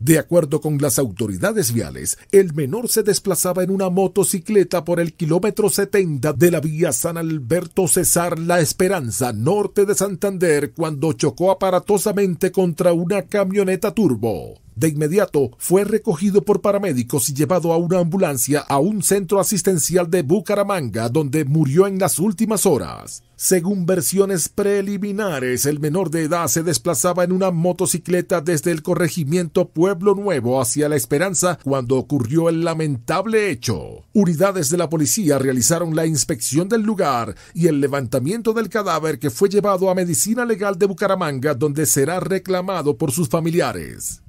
De acuerdo con las autoridades viales, el menor se desplazaba en una motocicleta por el kilómetro 70 de la vía San Alberto Cesar La Esperanza, norte de Santander, cuando chocó aparatosamente contra una camioneta turbo. De inmediato fue recogido por paramédicos y llevado a una ambulancia a un centro asistencial de Bucaramanga, donde murió en las últimas horas. Según versiones preliminares, el menor de edad se desplazaba en una motocicleta desde el corregimiento Pueblo Nuevo hacia La Esperanza cuando ocurrió el lamentable hecho. Unidades de la policía realizaron la inspección del lugar y el levantamiento del cadáver que fue llevado a Medicina Legal de Bucaramanga, donde será reclamado por sus familiares.